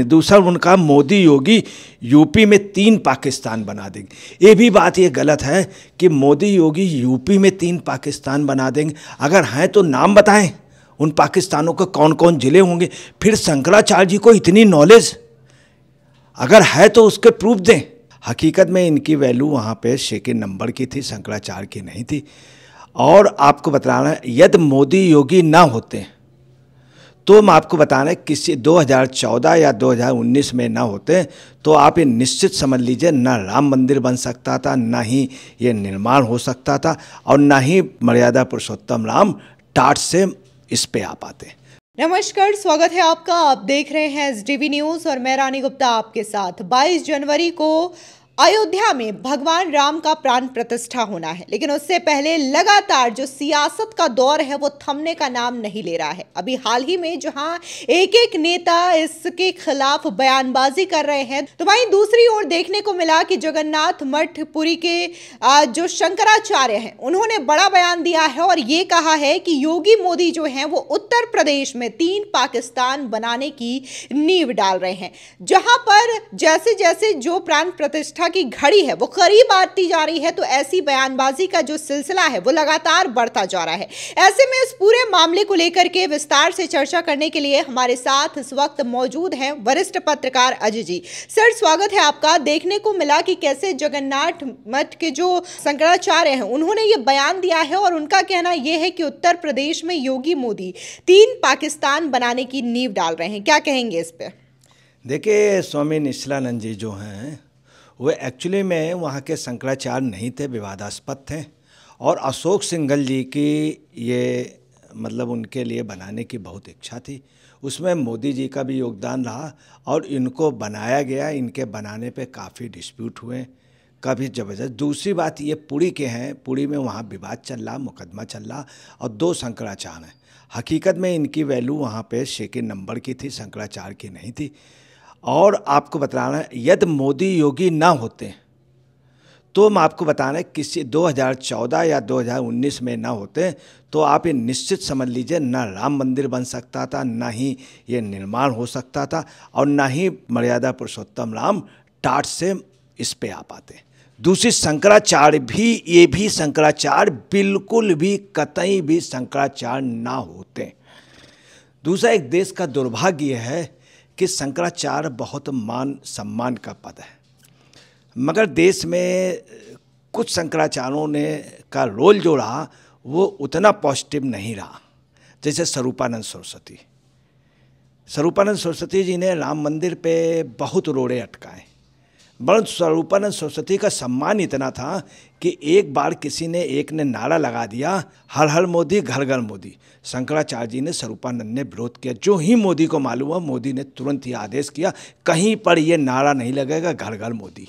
दूसरा उनका मोदी योगी यूपी में तीन पाकिस्तान बना देंगे ये भी बात ये गलत है कि मोदी योगी यूपी में तीन पाकिस्तान बना देंगे अगर हैं तो नाम बताएं उन पाकिस्तानों के कौन कौन ज़िले होंगे फिर शंकराचार्य जी को इतनी नॉलेज अगर है तो उसके प्रूफ दें हकीकत में इनकी वैल्यू वहाँ पे सेकेंड नंबर की थी शंकराचार्य की नहीं थी और आपको बता रहा है यदि मोदी योगी ना होते हैं तो मैं आपको बता रहे किसी 2014 या 2019 में ना होते तो आप ये निश्चित समझ लीजिए ना राम मंदिर बन सकता था ना ही ये निर्माण हो सकता था और ना ही मर्यादा पुरुषोत्तम राम टाट से इस पे आ पाते नमस्कार स्वागत है आपका आप देख रहे हैं एस न्यूज़ और मैं रानी गुप्ता आपके साथ 22 जनवरी को अयोध्या में भगवान राम का प्राण प्रतिष्ठा होना है लेकिन उससे पहले लगातार जो सियासत का दौर है वो थमने का नाम नहीं ले रहा है अभी हाल ही में जहां एक एक नेता इसके खिलाफ बयानबाजी कर रहे हैं तो वहीं दूसरी ओर देखने को मिला कि जगन्नाथ मठ पुरी के जो शंकराचार्य हैं उन्होंने बड़ा बयान दिया है और ये कहा है कि योगी मोदी जो है वो उत्तर प्रदेश में तीन पाकिस्तान बनाने की नींव डाल रहे हैं जहां पर जैसे जैसे जो प्राण प्रतिष्ठा की घड़ी है वो करीब आती जा रही है तो ऐसी बयानबाजी का जो सिलसिला है वो लगातार बढ़ता जा रहा है ऐसे में इस पूरे मामले को लेकर के विस्तार से चर्चा करने के लिए हमारे साथ इस वक्त मौजूद हैं वरिष्ठ पत्रकार अजय जी सर स्वागत है आपका देखने को मिला कि कैसे जगन्नाथ मठ के जो शंकराचार्य हैं उन्होंने ये बयान दिया है और उनका कहना यह है कि उत्तर प्रदेश में योगी मोदी तीन पाकिस्तान बनाने की नींव डाल रहे हैं क्या कहेंगे इस पर देखिए स्वामी निश्लानंद जी जो हैं वो एक्चुअली में वहाँ के शंकराचार्य नहीं थे विवादास्पद थे और अशोक सिंघल जी की ये मतलब उनके लिए बनाने की बहुत इच्छा थी उसमें मोदी जी का भी योगदान रहा और इनको बनाया गया इनके बनाने पे काफ़ी डिस्प्यूट हुए काफ़ी ज़बरदस्त दूसरी बात ये पुरी के हैं पुरी में वहाँ विवाद चल रहा मुकदमा चल रहा और दो शंकराचार्य हैं हकीकत में इनकी वैल्यू वहाँ पे सेकेंड नंबर की थी शंकराचार्य की नहीं थी और आपको बता रहे यदि मोदी योगी ना होते तो हम आपको बता रहे किसी 2014 या 2019 में ना होते तो आप ये निश्चित समझ लीजिए ना राम मंदिर बन सकता था ना ही ये निर्माण हो सकता था और ना ही मर्यादा पुरुषोत्तम राम टाट से इस पे आ पाते दूसरी शंकराचार्य भी ये भी शंकराचार्य बिल्कुल भी कतई भी शंकराचार्य ना होते दूसरा एक देश का दुर्भाग्य है कि शंकराचार्य बहुत मान सम्मान का पद है मगर देश में कुछ शंकराचार्यों ने का रोल जो रहा वो उतना पॉजिटिव नहीं रहा जैसे स्वरूपानंद सरस्वती स्वरूपानंद सरस्वती जी ने राम मंदिर पे बहुत रोड़े अटकाए वर्ण स्वरूपानंद सरस्वती का सम्मान इतना था कि एक बार किसी ने एक ने नारा लगा दिया हर हर मोदी घर घर मोदी शंकराचार्य जी ने स्वरूपानंद ने विरोध किया जो ही मोदी को मालूम हुआ मोदी ने तुरंत ही आदेश किया कहीं पर यह नारा नहीं लगेगा घर घर मोदी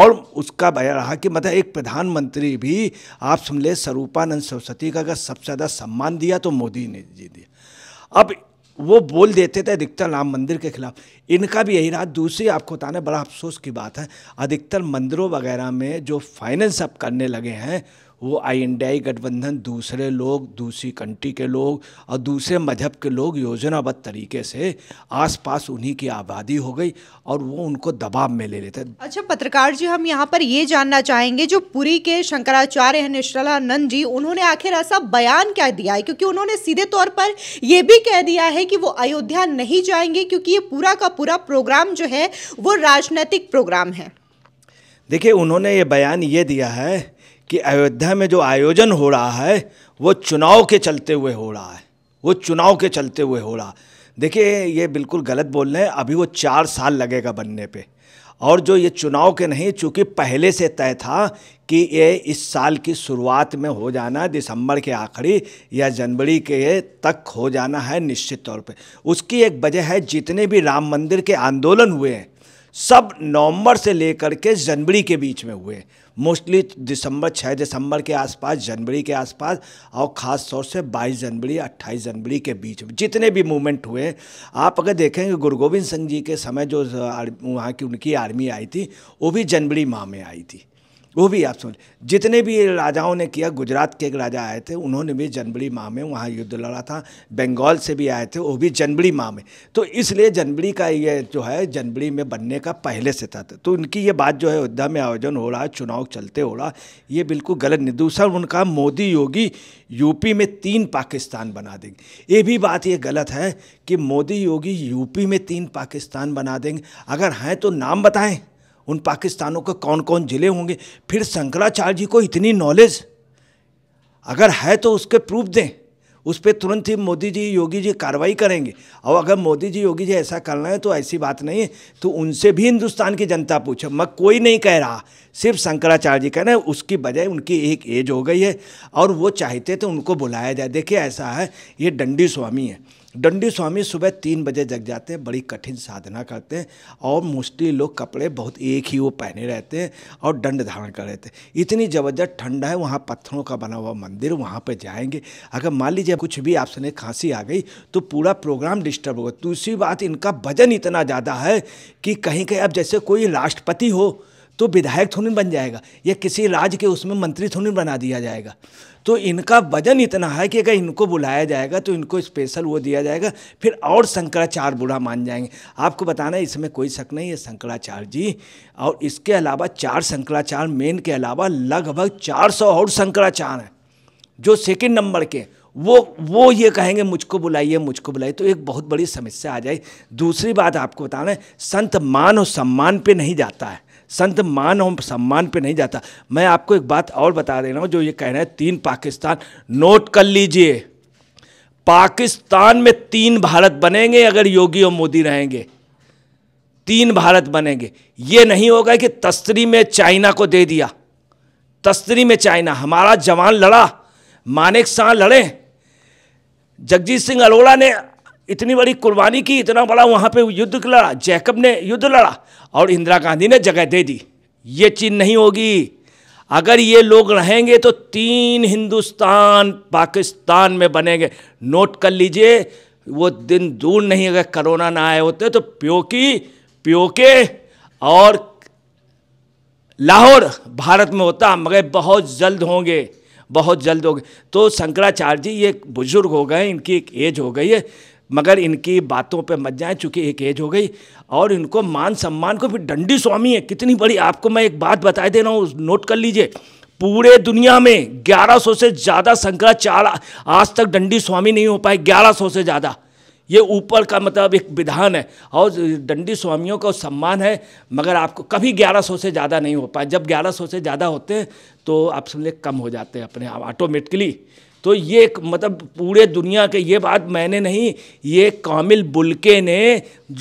और उसका बया रहा कि मतलब एक प्रधानमंत्री भी आप समझे ले स्वरूपानंद सरस्वती का अगर सबसे ज़्यादा सम्मान दिया तो मोदी ने जी दिया अब वो बोल देते थे अधिकतर राम मंदिर के खिलाफ इनका भी यही रहा दूसरी आपको बताना बड़ा अफसोस की बात है अधिकतर मंदिरों वगैरह में जो फाइनेंस अब करने लगे हैं वो आई एन डी आई गठबंधन दूसरे लोग दूसरी कंट्री के लोग और दूसरे मजहब के लोग योजनाबद्ध तरीके से आसपास उन्हीं की आबादी हो गई और वो उनको दबाव में ले लेते अच्छा पत्रकार जी हम यहाँ पर ये जानना चाहेंगे जो पुरी के शंकराचार्य हैं निश्चलानंद जी उन्होंने आखिर ऐसा बयान क्या दिया है क्योंकि उन्होंने सीधे तौर पर यह भी कह दिया है कि वो अयोध्या नहीं जाएंगे क्योंकि ये पूरा का पूरा प्रोग्राम जो है वो राजनीतिक प्रोग्राम है देखिए उन्होंने ये बयान ये दिया है कि अयोध्या में जो आयोजन हो रहा है वो चुनाव के चलते हुए हो रहा है वो चुनाव के चलते हुए हो रहा देखिए ये बिल्कुल गलत बोल रहे हैं अभी वो चार साल लगेगा बनने पे और जो ये चुनाव के नहीं चूँकि पहले से तय था कि ये इस साल की शुरुआत में हो जाना दिसंबर के आखिरी या जनवरी के तक हो जाना है निश्चित तौर पे उसकी एक वजह है जितने भी राम मंदिर के आंदोलन हुए हैं सब नवंबर से लेकर के जनवरी के बीच में हुए मोस्टली दिसंबर छः दिसंबर के आसपास जनवरी के आसपास और ख़ास तौर से 22 जनवरी 28 जनवरी के बीच में जितने भी मूवमेंट हुए आप अगर देखेंगे गुरु गोविंद सिंह जी के समय जो वहाँ की उनकी आर्मी आई थी वो भी जनवरी माह में आई थी वो भी आप सोच जितने भी राजाओं ने किया गुजरात के एक राजा आए थे उन्होंने भी जनवरी माह में वहाँ युद्ध लड़ा था बंगाल से भी आए थे वो भी जनवरी माह में तो इसलिए जनवरी का ये जो है जनवरी में बनने का पहले से था तो उनकी ये बात जो है अयोध्या में आयोजन हो रहा है चुनाव चलते हो रहा ये बिल्कुल गलत नहीं दूसरा उनका मोदी योगी यूपी में तीन पाकिस्तान बना देंगे ये भी बात ये गलत है कि मोदी योगी यूपी में तीन पाकिस्तान बना देंगे अगर हैं तो नाम बताएं उन पाकिस्तानों के कौन कौन ज़िले होंगे फिर शंकराचार्य जी को इतनी नॉलेज अगर है तो उसके प्रूफ दें उस पर तुरंत ही मोदी जी योगी जी कार्रवाई करेंगे और अगर मोदी जी योगी जी ऐसा करना है तो ऐसी बात नहीं है तो उनसे भी हिंदुस्तान की जनता पूछे मैं कोई नहीं कह रहा सिर्फ शंकराचार्य जी कह रहे हैं उसकी बजाय उनकी एक एज हो गई है और वो चाहते तो उनको बुलाया जाए देखिए ऐसा है ये डंडी स्वामी है डंडी स्वामी सुबह तीन बजे जग जाते हैं बड़ी कठिन साधना करते हैं और मोस्टली लोग कपड़े बहुत एक ही वो पहने रहते हैं और दंड धारण कर रहे थे इतनी ज़बरदस्त ठंडा है वहाँ पत्थरों का बना हुआ मंदिर वहाँ पर जाएंगे अगर मान लीजिए कुछ भी आपसे खांसी आ गई तो पूरा प्रोग्राम डिस्टर्ब होगा दूसरी बात इनका वजन इतना ज़्यादा है कि कहीं कहीं अब जैसे कोई राष्ट्रपति हो तो विधायक थोड़ी बन जाएगा या किसी राज्य के उसमें मंत्री थोड़ी बना दिया जाएगा तो इनका वजन इतना है कि अगर इनको बुलाया जाएगा तो इनको स्पेशल वो दिया जाएगा फिर और शंकराचार्य बुरा मान जाएंगे आपको बताना है इसमें कोई शक नहीं है शंकराचार्य जी और इसके अलावा चार शंकराचार्य मेन के अलावा लगभग चार सौ और शंकराचार्य हैं जो सेकेंड नंबर के वो वो ये कहेंगे मुझको बुलाइए मुझको बुलाइए तो एक बहुत बड़ी समस्या आ जाए दूसरी बात आपको बताना है संत मान और सम्मान पे नहीं जाता है संत मान और सम्मान पे नहीं जाता मैं आपको एक बात और बता दे रहा हूँ जो ये कह रहे हैं तीन पाकिस्तान नोट कर लीजिए पाकिस्तान में तीन भारत बनेंगे अगर योगी और मोदी रहेंगे तीन भारत बनेंगे ये नहीं होगा कि तस्तरी में चाइना को दे दिया तस्तरी में चाइना हमारा जवान लड़ा मानिक शाह लड़े जगजीत सिंह अरोड़ा ने इतनी बड़ी कुर्बानी की इतना बड़ा वहाँ पे युद्ध लड़ा जैकब ने युद्ध लड़ा और इंदिरा गांधी ने जगह दे दी ये चीज़ नहीं होगी अगर ये लोग रहेंगे तो तीन हिंदुस्तान पाकिस्तान में बनेंगे नोट कर लीजिए वो दिन दूर नहीं अगर कोरोना ना आए होते तो प्योकी प्योके और लाहौर भारत में होता मगर बहुत जल्द होंगे बहुत जल्द होंगे तो शंकराचार्य जी ये बुज़ुर्ग हो गए इनकी एक एज हो गई है मगर इनकी बातों पे मत जाएं चूंकि एक एज हो गई और इनको मान सम्मान को फिर डंडी स्वामी है कितनी बड़ी आपको मैं एक बात बता दे रहा हूँ नोट कर लीजिए पूरे दुनिया में 1100 से ज़्यादा शंकराचार्य आज तक डंडी स्वामी नहीं हो पाए 1100 से ज़्यादा ये ऊपर का मतलब एक विधान है और डंडी स्वामियों का सम्मान है मगर आपको कभी 1100 से ज़्यादा नहीं हो पाए जब 1100 से ज़्यादा होते हैं तो आप समझे कम हो जाते हैं अपने आप ऑटोमेटिकली तो ये मतलब पूरे दुनिया के ये बात मैंने नहीं ये कामिल बुलके ने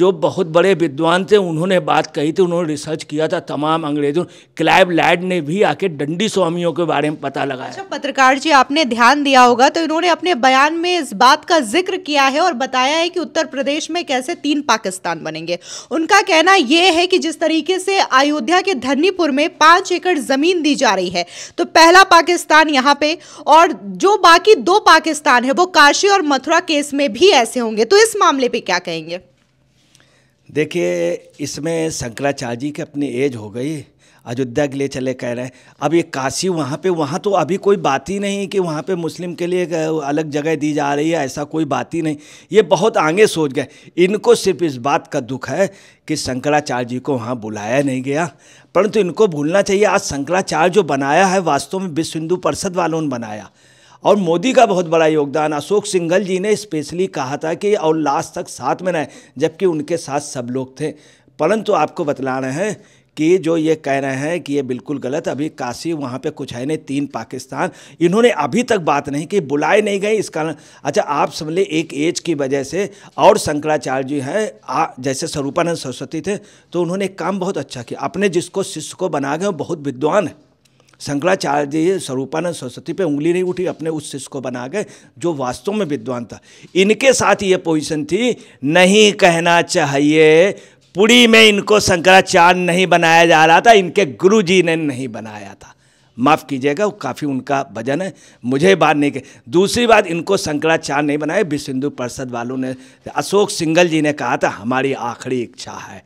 जो बहुत बड़े विद्वान थे उन्होंने बात कही थी उन्होंने रिसर्च किया था तमाम अंग्रेजों क्लाइव लैड ने भी आके डंडी स्वामियों के बारे में पता लगाया अच्छा पत्रकार जी आपने ध्यान दिया होगा तो इन्होंने अपने बयान में इस बात का जिक्र किया है और बताया है कि उत्तर प्रदेश में कैसे तीन पाकिस्तान बनेंगे उनका कहना यह है कि जिस तरीके से अयोध्या के धनीपुर में पांच एकड़ जमीन दी जा रही है तो पहला पाकिस्तान यहाँ पे और जो बात बाकी दो पाकिस्तान है वो काशी और मथुरा केस में भी ऐसे होंगे तो इस मामले पे क्या कहेंगे देखिए इसमें शंकराचार्य जी की अपनी एज हो गई अयोध्या के लिए चले कह रहे हैं अब ये काशी वहाँ पे वहाँ तो अभी कोई बात ही नहीं कि वहाँ पे मुस्लिम के लिए अलग जगह दी जा रही है ऐसा कोई बात ही नहीं ये बहुत आगे सोच गए इनको सिर्फ इस बात का दुख है कि शंकराचार्य जी को वहाँ बुलाया नहीं गया परंतु इनको भूलना चाहिए आज शंकराचार्य जो बनाया है वास्तव में विश्व हिंदू परिषद वालों ने बनाया और मोदी का बहुत बड़ा योगदान अशोक सिंघल जी ने स्पेशली कहा था कि और लास्ट तक साथ में रहें जबकि उनके साथ सब लोग थे परंतु आपको बतला रहे हैं कि जो ये कह रहे हैं कि ये बिल्कुल गलत अभी काशी वहाँ पे कुछ है नहीं तीन पाकिस्तान इन्होंने अभी तक बात नहीं की बुलाए नहीं गए इस कारण अच्छा आप समझ लें एक एज की वजह से और शंकराचार्य जी हैं जैसे स्वरूपानंद सरस्वती थे तो उन्होंने काम बहुत अच्छा किया अपने जिसको शिष्य को बना गए बहुत विद्वान है शंकराचार्य जी स्वरूपानंद सरस्वती पे उंगली नहीं उठी अपने उस शिष्य को बना गए जो वास्तव में विद्वान था इनके साथ ये पोजिशन थी नहीं कहना चाहिए पुरी में इनको शंकराचार्य नहीं बनाया जा रहा था इनके गुरु जी ने नहीं बनाया था माफ़ कीजिएगा वो काफ़ी उनका भजन है मुझे बात नहीं कही दूसरी बात इनको शंकराचार्य नहीं बनाए विश्व हिंदू परिषद वालों ने अशोक सिंगल जी ने कहा था हमारी आखिरी इच्छा है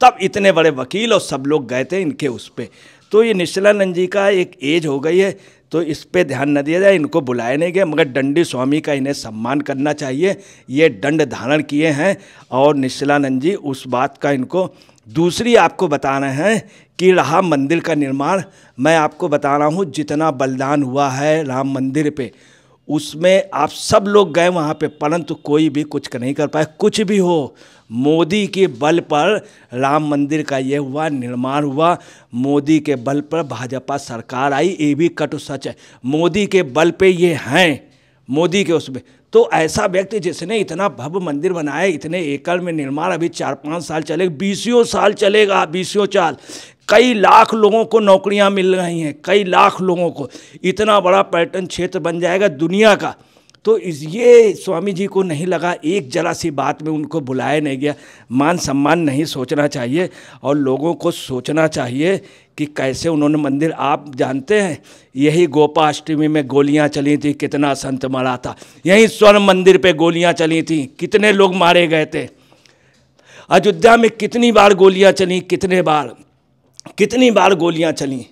तब इतने बड़े वकील और सब लोग गए थे इनके उस पर तो ये निश्चलानंद जी का एक एज हो गई है तो इस पर ध्यान न दिया जाए इनको बुलाए नहीं गया मगर दंडी स्वामी का इन्हें सम्मान करना चाहिए ये दंड धारण किए हैं और निश्चलानंद जी उस बात का इनको दूसरी आपको बता रहे हैं कि राम मंदिर का निर्माण मैं आपको बता रहा हूँ जितना बलिदान हुआ है राम मंदिर पर उसमें आप सब लोग गए वहाँ पे परंतु कोई भी कुछ नहीं कर पाया कुछ भी हो मोदी के बल पर राम मंदिर का यह हुआ निर्माण हुआ मोदी के बल पर भाजपा सरकार आई ये भी कटु सच है मोदी के बल पे ये हैं मोदी के उसमें तो ऐसा व्यक्ति जिसने इतना भव्य मंदिर बनाया इतने एकड़ में निर्माण अभी चार पाँच साल चले बीसियों साल चलेगा बीसियों साल कई लाख लोगों को नौकरियां मिल रही हैं कई लाख लोगों को इतना बड़ा पर्यटन क्षेत्र बन जाएगा दुनिया का तो इस ये स्वामी जी को नहीं लगा एक जरा सी बात में उनको बुलाया नहीं गया मान सम्मान नहीं सोचना चाहिए और लोगों को सोचना चाहिए कि कैसे उन्होंने मंदिर आप जानते हैं यही गोपाष्टमी में गोलियां चली थी कितना संत मरा था यही स्वर्ण मंदिर पे गोलियां चली थी कितने लोग मारे गए थे अयोध्या में कितनी बार गोलियाँ चली कितने बार कितनी बार गोलियाँ चली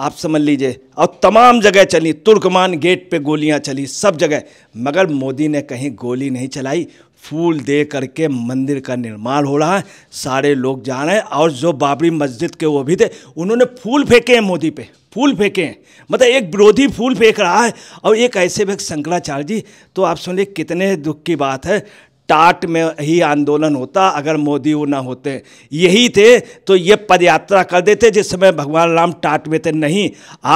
आप समझ लीजिए और तमाम जगह चली तुर्कमान गेट पे गोलियां चली सब जगह मगर मोदी ने कहीं गोली नहीं चलाई फूल दे करके मंदिर का निर्माण हो रहा है सारे लोग जा रहे हैं और जो बाबरी मस्जिद के वो भी थे उन्होंने फूल फेंके हैं मोदी पे फूल फेंके हैं मतलब एक विरोधी फूल फेंक रहा है और एक ऐसे व्यक्ति शंकराचार्य जी तो आप सुनिए कितने दुख की बात है टाट में ही आंदोलन होता अगर मोदी वो ना होते यही थे तो ये पदयात्रा कर देते जिस समय भगवान राम टाट में थे नहीं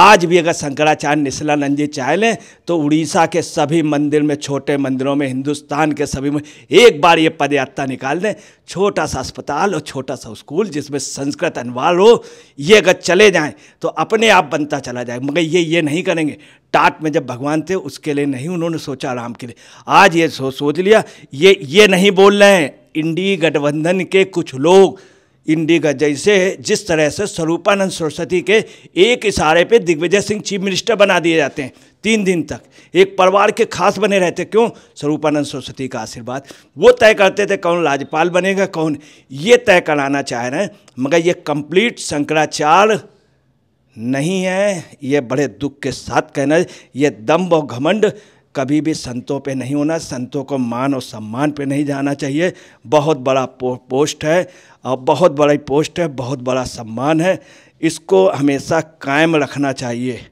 आज भी अगर शंकराचार्य निश्लानंद जी चाह लें तो उड़ीसा के सभी मंदिर में छोटे मंदिरों में हिंदुस्तान के सभी में एक बार ये पदयात्रा निकाल दें छोटा सा अस्पताल और छोटा सा स्कूल जिसमें संस्कृत अनुवाद हो ये अगर चले जाएँ तो अपने आप बनता चला जाए मगर ये ये नहीं करेंगे टाट में जब भगवान थे उसके लिए नहीं उन्होंने सोचा राम के लिए आज ये सो, सोच लिया ये ये नहीं बोल रहे हैं इंडी गठबंधन के कुछ लोग इंडी का जैसे जिस तरह से स्वरूपानंद सरस्वती के एक इशारे पे दिग्विजय सिंह चीफ मिनिस्टर बना दिए जाते हैं तीन दिन तक एक परिवार के खास बने रहते क्यों स्वरूपानंद सरस्वती का आशीर्वाद वो तय करते थे कौन राज्यपाल बनेगा कौन ये तय कराना चाह रहे हैं मगर ये कंप्लीट शंकराचार्य नहीं है ये बड़े दुख के साथ कहना ये दम्ब और घमंड कभी भी संतों पे नहीं होना संतों को मान और सम्मान पे नहीं जाना चाहिए बहुत बड़ा पो, पोस्ट है और बहुत बड़ी पोस्ट है बहुत बड़ा सम्मान है इसको हमेशा कायम रखना चाहिए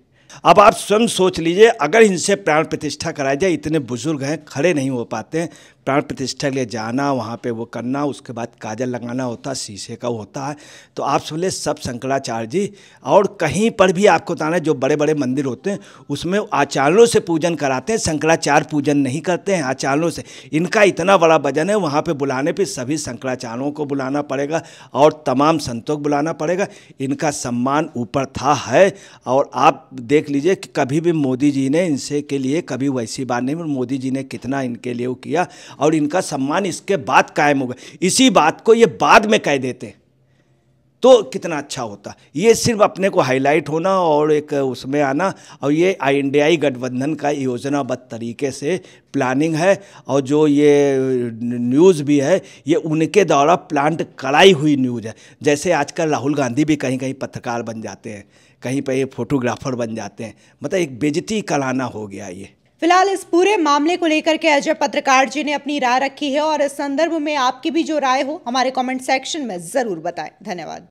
अब आप स्वयं सोच लीजिए अगर इनसे प्राण प्रतिष्ठा कराई जाए इतने बुजुर्ग हैं खड़े नहीं हो पाते हैं प्राण प्रतिष्ठा के लिए जाना वहाँ पे वो करना उसके बाद काजल लगाना होता शीशे का होता है तो आप सोले सब शंकराचार्य जी और कहीं पर भी आपको बताना जो बड़े बड़े मंदिर होते हैं उसमें आचार्यों से पूजन कराते हैं शंकराचार्य पूजन नहीं करते हैं आचार्यों से इनका इतना बड़ा वजन है वहाँ पर बुलाने पर सभी शंकराचार्यों को बुलाना पड़ेगा और तमाम संतों को बुलाना पड़ेगा इनका सम्मान ऊपर था है और आप देख लीजिए कि कभी भी मोदी जी ने इनसे के लिए कभी वैसी बात नहीं मोदी जी ने कितना इनके लिए वो किया और इनका सम्मान इसके बाद कायम होगा इसी बात को ये बाद में कह देते तो कितना अच्छा होता ये सिर्फ अपने को हाईलाइट होना और एक उसमें आना और ये आई एन डी आई गठबंधन का योजनाबद्ध तरीके से प्लानिंग है और जो ये न्यूज़ भी है ये उनके द्वारा प्लांट कड़ाई हुई न्यूज़ है जैसे आजकल राहुल गांधी भी कहीं कहीं पत्रकार बन जाते हैं कहीं पर ये फोटोग्राफर बन जाते हैं मतलब एक बेजती कलाना हो गया ये फिलहाल इस पूरे मामले को लेकर के अजय पत्रकार जी ने अपनी राय रखी है और इस संदर्भ में आपकी भी जो राय हो हमारे कमेंट सेक्शन में ज़रूर बताएं धन्यवाद